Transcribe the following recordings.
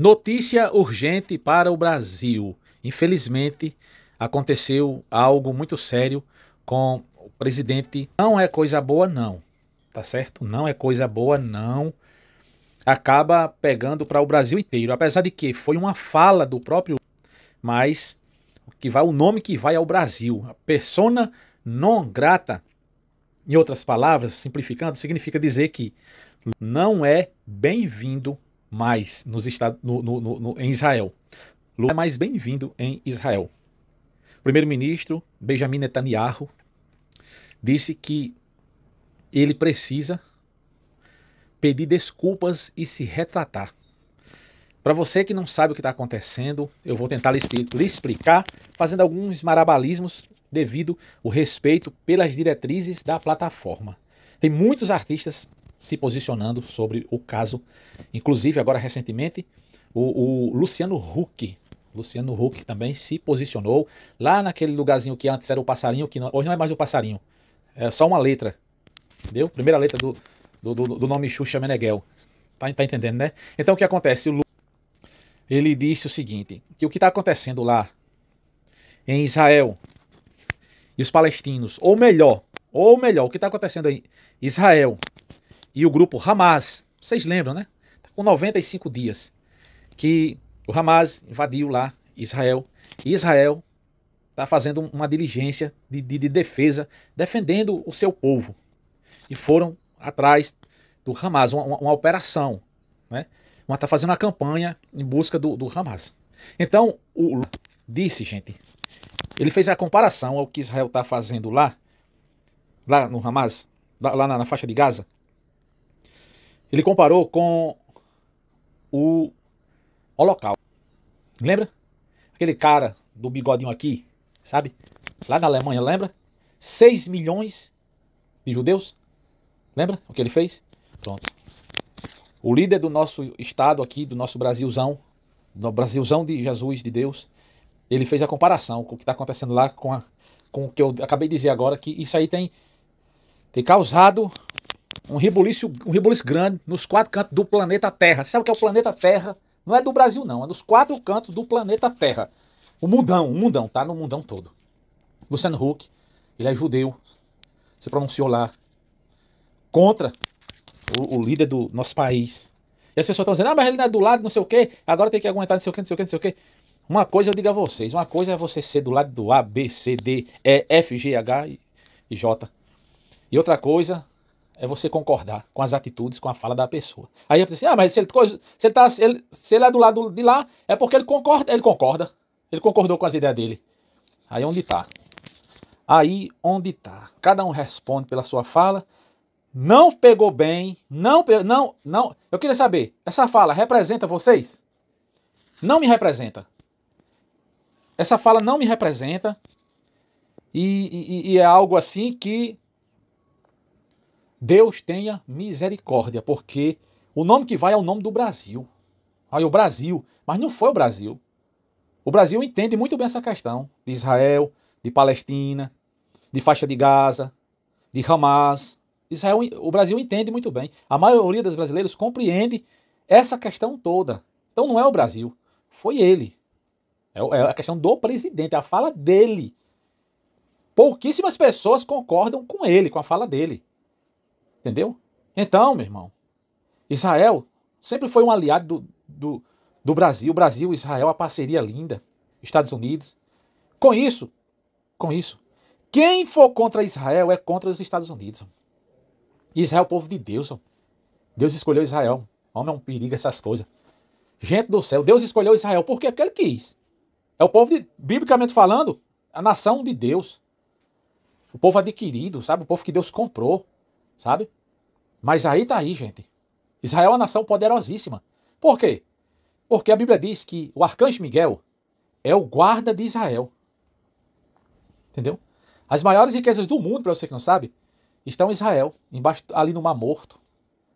Notícia urgente para o Brasil. Infelizmente, aconteceu algo muito sério com o presidente. Não é coisa boa, não. Tá certo? Não é coisa boa, não. Acaba pegando para o Brasil inteiro. Apesar de que foi uma fala do próprio, mas que vai o nome que vai ao Brasil. A persona non grata, em outras palavras, simplificando, significa dizer que não é bem-vindo mais nos estados, no, no, no, em Israel. Lula é mais bem-vindo em Israel. Primeiro-ministro Benjamin Netanyahu disse que ele precisa pedir desculpas e se retratar. Para você que não sabe o que está acontecendo, eu vou tentar lhe, lhe explicar, fazendo alguns marabalismos devido o respeito pelas diretrizes da plataforma. Tem muitos artistas se posicionando sobre o caso. Inclusive, agora recentemente, o, o Luciano Huck. Luciano Huck também se posicionou lá naquele lugarzinho que antes era o passarinho, que não, hoje não é mais o passarinho. É só uma letra. Entendeu? Primeira letra do, do, do, do nome Xuxa Meneghel. Tá, tá entendendo, né? Então o que acontece? O ele disse o seguinte: que o que está acontecendo lá em Israel e os palestinos, ou melhor, ou melhor, o que está acontecendo em Israel e o grupo Hamas, vocês lembram, né? Tá com 95 dias que o Hamas invadiu lá Israel. E Israel está fazendo uma diligência de, de, de, defesa, defendendo o seu povo. E foram atrás do Hamas, uma, uma operação. Né? Uma está fazendo uma campanha em busca do, do Hamas. Então, o disse, gente, ele fez a comparação ao que Israel está fazendo lá, lá no Hamas, lá, na, na faixa de Gaza, ele comparou com o Holocausto. Lembra? Aquele cara do bigodinho aqui, sabe? Lá na Alemanha, lembra? 6 milhões de judeus. Lembra o que ele fez? Pronto. O líder do nosso estado aqui, do nosso Brasilzão, do Brasilzão de Jesus, de Deus, ele fez a comparação com o que está acontecendo lá com, a, com o que eu acabei de dizer agora, que isso aí tem, tem causado um rebuliço, um rebuliço grande nos quatro cantos do planeta Terra. Você sabe o que é o planeta Terra? Não é do Brasil, não. É nos quatro cantos do planeta Terra. O mundão, o mundão, tá no mundão todo. Luciano Huck, ele é judeu, se pronunciou lá contra o, o líder do nosso país. E as pessoas estão dizendo, ah, mas ele não é do lado, não sei o quê, agora tem que aguentar não sei o quê, não sei o quê, não sei o quê. Uma coisa eu digo a vocês, uma coisa é você ser do lado do A, B, C, D, E, F, G, H e J. E outra coisa é você concordar com as atitudes, com a fala da pessoa. Aí eu pensei, assim, ah, mas se ele, se ele, tá, se ele, se ele é do lado de lá, é porque ele concorda. Ele concorda. Ele concordou com as ideias dele. Aí é onde está? Aí onde está? Cada um responde pela sua fala. Não pegou bem, não, não, não. Eu queria saber, essa fala representa vocês? Não me representa. Essa fala não me representa. e, e, e é algo assim que Deus tenha misericórdia, porque o nome que vai é o nome do Brasil. Aí o Brasil, mas não foi o Brasil. O Brasil entende muito bem essa questão de Israel, de Palestina, de faixa de Gaza, de Hamas. Israel, o Brasil entende muito bem. A maioria dos brasileiros compreende essa questão toda. Então não é o Brasil, foi ele. É, é a questão do presidente, a fala dele. Pouquíssimas pessoas concordam com ele, com a fala dele. Entendeu? Então, meu irmão, Israel sempre foi um aliado do, do, do Brasil. Brasil, Israel, a parceria linda. Estados Unidos. Com isso, com isso, quem for contra Israel é contra os Estados Unidos. Israel é o povo de Deus. Deus escolheu Israel. Homem é um perigo essas coisas. Gente do céu, Deus escolheu Israel porque é que ele quis. É o povo, de, biblicamente falando, a nação de Deus. O povo adquirido, sabe? O povo que Deus comprou sabe? Mas aí tá aí, gente. Israel é uma nação poderosíssima. Por quê? Porque a Bíblia diz que o arcanjo Miguel é o guarda de Israel. Entendeu? As maiores riquezas do mundo, para você que não sabe, estão em Israel, embaixo, ali no Mar Morto.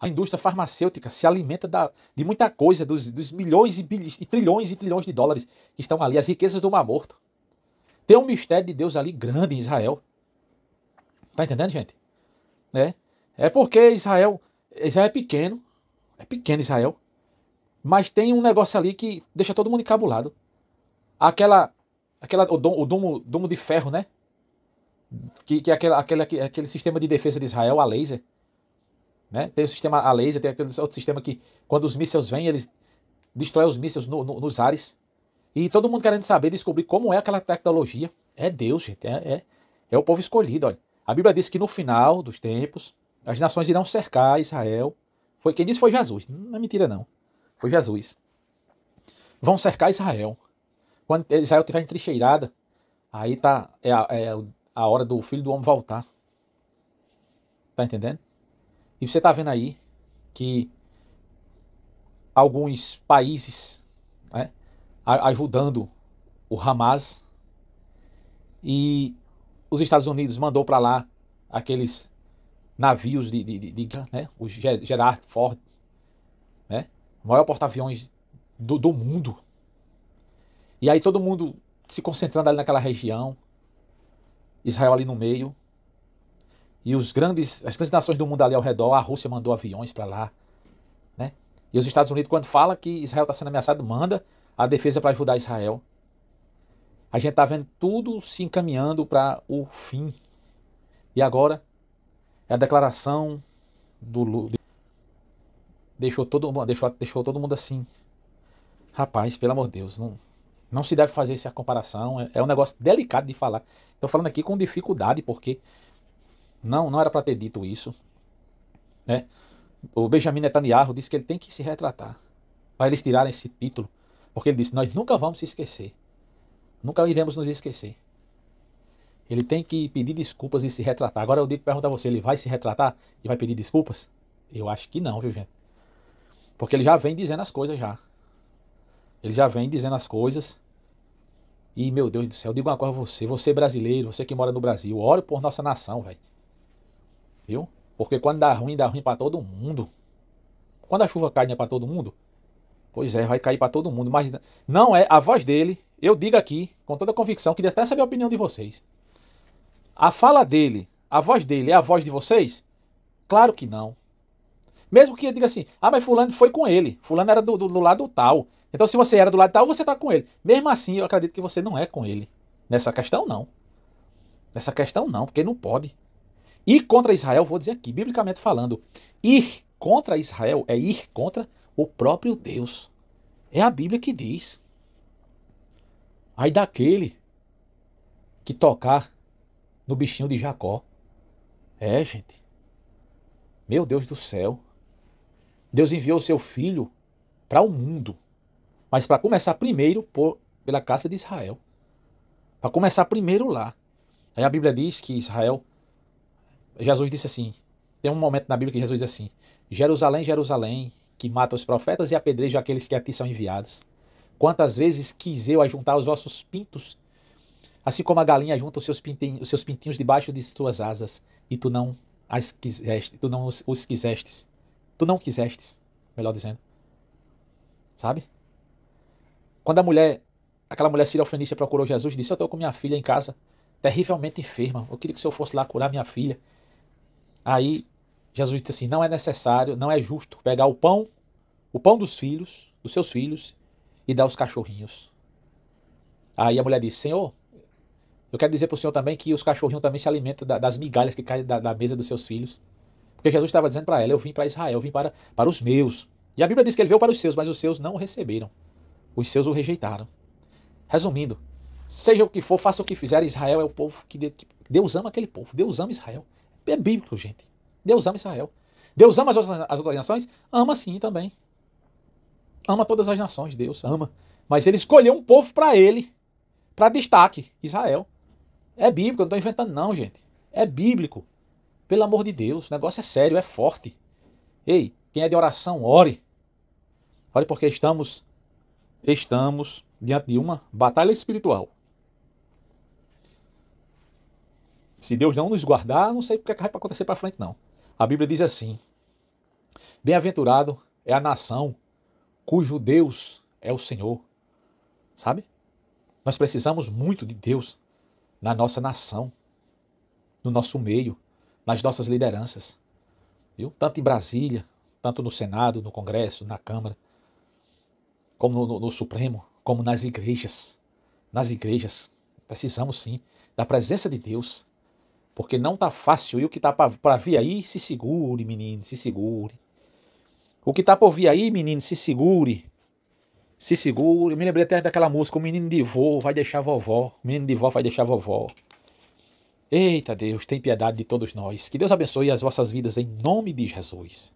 A indústria farmacêutica se alimenta da, de muita coisa, dos, dos milhões e, bilhões, e trilhões e trilhões de dólares que estão ali, as riquezas do Mar Morto. Tem um mistério de Deus ali grande em Israel. Tá entendendo, gente? Né? É porque Israel, Israel é pequeno, é pequeno Israel, mas tem um negócio ali que deixa todo mundo encabulado. Aquela, aquela o, dom, o domo, domo de ferro, né? Que, que é aquela, aquele, aquele sistema de defesa de Israel a laser. Né? Tem o sistema a laser, tem aquele outro sistema que quando os mísseis vêm, eles destroem os mísseis no, no, nos ares. E todo mundo querendo saber, descobrir como é aquela tecnologia. É Deus, gente. É, é, é o povo escolhido, olha. A Bíblia diz que no final dos tempos, as nações irão cercar Israel. Foi quem disse foi Jesus. Não é mentira não. Foi Jesus. Vão cercar Israel. Quando Israel tiver entrincheirada, aí tá é a, é a hora do filho do homem voltar. Tá entendendo? E você tá vendo aí que alguns países né, ajudando o Hamas e os Estados Unidos mandou para lá aqueles navios de, de, de, de né? O Gerard Ford, né? O maior porta-aviões do, do mundo. E aí todo mundo se concentrando ali naquela região, Israel ali no meio, e os grandes, as grandes nações do mundo ali ao redor, a Rússia mandou aviões para lá, né? E os Estados Unidos, quando fala que Israel está sendo ameaçado, manda a defesa para ajudar Israel. A gente está vendo tudo se encaminhando para o fim. E agora é a declaração do Lula. Deixou todo, deixou, deixou todo mundo assim. Rapaz, pelo amor de Deus, não, não se deve fazer essa comparação. É, é um negócio delicado de falar. Estou falando aqui com dificuldade, porque não, não era para ter dito isso. Né? O Benjamin Netanyahu disse que ele tem que se retratar para eles tirarem esse título, porque ele disse: Nós nunca vamos se esquecer, nunca iremos nos esquecer. Ele tem que pedir desculpas e se retratar. Agora eu digo perguntar a você, ele vai se retratar e vai pedir desculpas? Eu acho que não, viu, gente? Porque ele já vem dizendo as coisas já. Ele já vem dizendo as coisas. E, meu Deus do céu, eu digo uma coisa a você, você é brasileiro, você que mora no Brasil, ore por nossa nação, velho. Viu? Porque quando dá ruim, dá ruim para todo mundo. Quando a chuva cai, não é para todo mundo? Pois é, vai cair para todo mundo. Mas não é a voz dele. Eu digo aqui, com toda convicção, queria até saber a opinião de vocês. A fala dele, a voz dele é a voz de vocês? Claro que não. Mesmo que eu diga assim, ah, mas fulano foi com ele, fulano era do, do, do lado tal. Então se você era do lado tal, você está com ele. Mesmo assim, eu acredito que você não é com ele. Nessa questão, não. Nessa questão, não, porque não pode. Ir contra Israel, vou dizer aqui, biblicamente falando, ir contra Israel é ir contra o próprio Deus. É a Bíblia que diz. Aí daquele que tocar no bichinho de Jacó. É, gente. Meu Deus do céu. Deus enviou seu filho para o mundo. Mas para começar primeiro por, pela casa de Israel. Para começar primeiro lá. Aí a Bíblia diz que Israel. Jesus disse assim: tem um momento na Bíblia que Jesus diz assim: Jerusalém, Jerusalém, que mata os profetas e apedreja aqueles que a ti são enviados. Quantas vezes quis eu ajuntar os vossos pintos Assim como a galinha junta os seus, pintinhos, os seus pintinhos debaixo de suas asas, e tu não as quiseste, tu não os, os quisestes. Tu não quisestes, melhor dizendo. Sabe? Quando a mulher, aquela mulher sirofenícia procurou Jesus e disse: Eu estou com minha filha em casa, terrivelmente enferma. Eu queria que o senhor fosse lá curar minha filha. Aí Jesus disse assim: Não é necessário, não é justo pegar o pão, o pão dos filhos, dos seus filhos, e dar aos cachorrinhos. Aí a mulher disse: Senhor, eu quero dizer para o Senhor também que os cachorrinhos também se alimentam da, das migalhas que caem da, da, mesa dos seus filhos. Porque Jesus estava dizendo para ela: Eu vim para Israel, eu vim para, para os meus. E a Bíblia diz que ele veio para os seus, mas os seus não o receberam. Os seus o rejeitaram. Resumindo, seja o que for, faça o que fizer, Israel é o povo que Deus ama aquele povo. Deus ama Israel. É bíblico, gente. Deus ama Israel. Deus ama as outras, as outras nações? Ama sim também. Ama todas as nações, Deus ama. Mas ele escolheu um povo para ele, para destaque, Israel. É bíblico, eu não estou inventando, não, gente. É bíblico. Pelo amor de Deus, o negócio é sério, é forte. Ei, quem é de oração, ore. Ore porque estamos estamos diante de uma batalha espiritual. Se Deus não nos guardar, não sei o que é vai acontecer para frente, não. A Bíblia diz assim: Bem-aventurado é a nação cujo Deus é o Senhor. Sabe? Nós precisamos muito de Deus na nossa nação, no nosso meio, nas nossas lideranças. Viu? Tanto em Brasília, tanto no Senado, no Congresso, na Câmara, como no, no, no Supremo, como nas igrejas. Nas igrejas, precisamos sim da presença de Deus, porque não está fácil. E o que está para vir aí, se segure, menino, se segure. O que está por vir aí, menino, se segure se segure. Eu me lembrei até daquela música, o menino de vô vai deixar vovó, o menino de vó vai deixar vovó. Eita Deus, tem piedade de todos nós. Que Deus abençoe as vossas vidas em nome de Jesus.